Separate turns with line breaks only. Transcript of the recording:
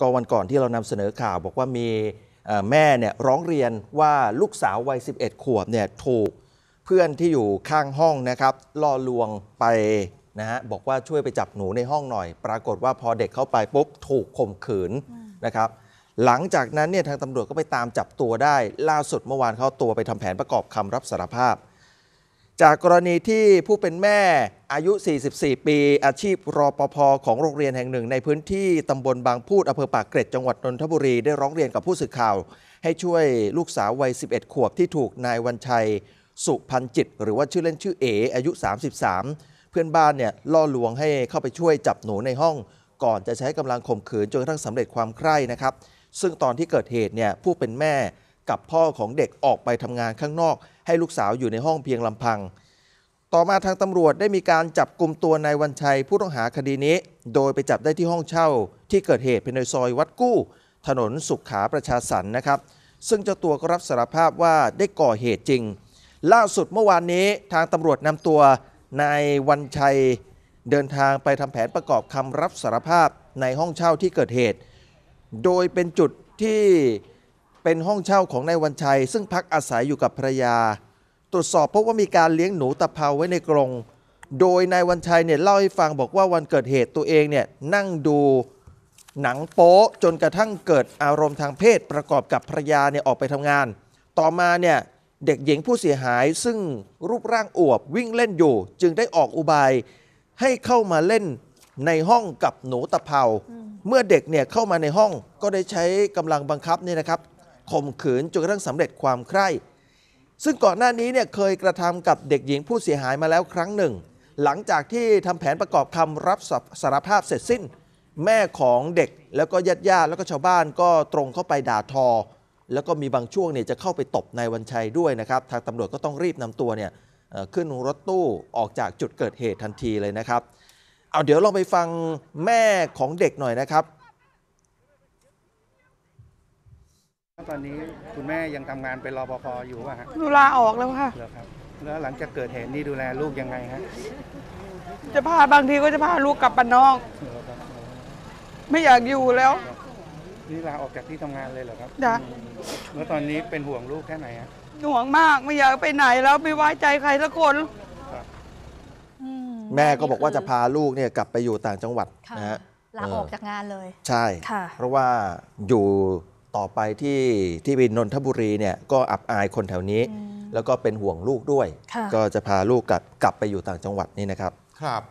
ก็วันก่อนที่เรานำเสนอข่าว บอกว่ามีแม่เนี่ยร้องเรียนว่าลูกสาววัย 11 ขวบเนี่ยถูกเพื่อนที่อยู่ข้างห้องนะครับล่อลวงไปนะฮะบอกว่าช่วยไปจับหนูในห้องหน่อย ปรากฏว่าพอเด็กเข้าไปปุ๊บถูกข่มขืนนะครับหลังจากนั้นเนี่ยทางตำรวจก็ไปตามจับตัวได้ ล่าสุดเมื่อวานเขาตัวไปทำแผนประกอบคำรับสารภาพจากกรณีที่ผู้เป็นแม่อายุ 44 ปี อาชีพรอปภของโรงเรียนแห่งหนึ่ง ในพื้นที่ตำบลบางพูดอำเภอปากเกร็ดจังหวัดนนทบุรีได้ร้องเรียนกับผู้สื่อข่าว ให้ช่วยลูกสาววัย 11 ขวบที่ถูกนายวันชัยสุพันจิตหรือว่าชื่อเล่นชื่อเออายุ 33 เพื่อนบ้านเนี่ยล่อลวงให้เข้าไปช่วยจับหนูในห้อง ก่อนจะใช้กำลังข่มขืนจนกระทั่งสำเร็จความใคร่นะครับ ซึ่งตอนที่เกิดเหตุเนี่ยผู้เป็นแม่กับพ่อของเด็กออกไปทำงานข้างนอกให้ลูกสาวอยู่ในห้องเพียงลำพัง ต่อมาทางตำรวจได้มีการจับกลุ่มตัวนายวันชัย ผู้ต้องหาคดีนี้ โดยไปจับได้ที่ห้องเช่าที่เกิดเหตุภายในซอยวัดกู้ ถนนสุขขาประชาสันนะครับ ซึ่งเจ้าตัวก็รับสารภาพว่าได้ก่อเหตุจริง ล่าสุดเมื่อวานนี้ทางตำรวจนำตัวนายวันชัย เดินทางไปทำแผนประกอบคำรับสารภาพในห้องเช่าที่เกิดเหตุ โดยเป็นจุดที่เป็นห้องเช่าของนายวันชัย ซึ่งพักอาศัยอยู่กับภรรยาตรวจสอบพบว่ามีการเลี้ยงหนูตะเภาไว้ในกรง โดยนายวันชัยเนี่ยเล่าให้ฟังบอกว่าวันเกิดเหตุตัวเองเนี่ยนั่งดูหนังโป๊จนกระทั่งเกิดอารมณ์ทางเพศประกอบกับภรรยาเนี่ยออกไปทำงาน ต่อมาเนี่ย เด็กหญิงผู้เสียหายซึ่งรูปร่างอวบวิ่งเล่นอยู่จึงได้ออกอุบายให้เข้ามาเล่นในห้องกับหนูตะเภาเมื่อเด็กเนี่ยเข้ามาในห้องก็ได้ใช้กำลังบังคับเนี่ยนะครับข่มขืนจนกระทั่งสำเร็จความใคร่ซึ่งก่อนหน้านี้เนี่ยเคยกระทำกับเด็กหญิงผู้เสียหายมาแล้วครั้งหนึ่ง หลังจากที่ทำแผนประกอบคำรับสารภาพเสร็จสิ้น แม่ของเด็กแล้วก็ญาติญาติแล้วก็ชาวบ้านก็ตรงเข้าไปด่าทอ แล้วก็มีบางช่วงเนี่ยจะเข้าไปตบนายวันชัยด้วยนะครับ ทางตำรวจก็ต้องรีบนำตัวเนี่ยขึ้นรถตู้ออกจากจุดเกิดเหตุทันทีเลยนะครับ เอาเดี๋ยวลองไปฟังแม่ของเด็กหน่อยนะครับ
ตอนนี้คุณแม่ยังทำงานเป็นรปภอยู่ป่ะฮะดูลาออกแล้วค่ะแล้วครับแล้วหลังจากเกิดเหตุนี่ดูแลลูกยังไงฮะ
จะพาบางทีก็จะพาลูกกลับบ้านนอก ไม่อยากอยู่แล้ว
นี่ลาออกจากที่ทำงานเลยเหรอครับจ้ะแล้วตอนนี้เป็นห่วงลูกแค่ไหนฮะ
ห่วงมากไม่อยากไปไหนแล้วไม่ไว้ใจใครสักคนแม่ก็บอกว่าจะพาลูกเนี่ยกลับไปอยู่ต่างจังหวัดนะฮะ
ลาออกจากงานเลย ใ
ช่ค่ะเพราะว่าอยู่ต่อไปที่ที่บินนนทบุรีเนี่ยก็อับอายคนแถวนี้ แล้วก็เป็นห่วงลูกด้วย ก็จะพาลูกกลับกลับไปอยู่ต่างจังหวัดนี่นะครับครับ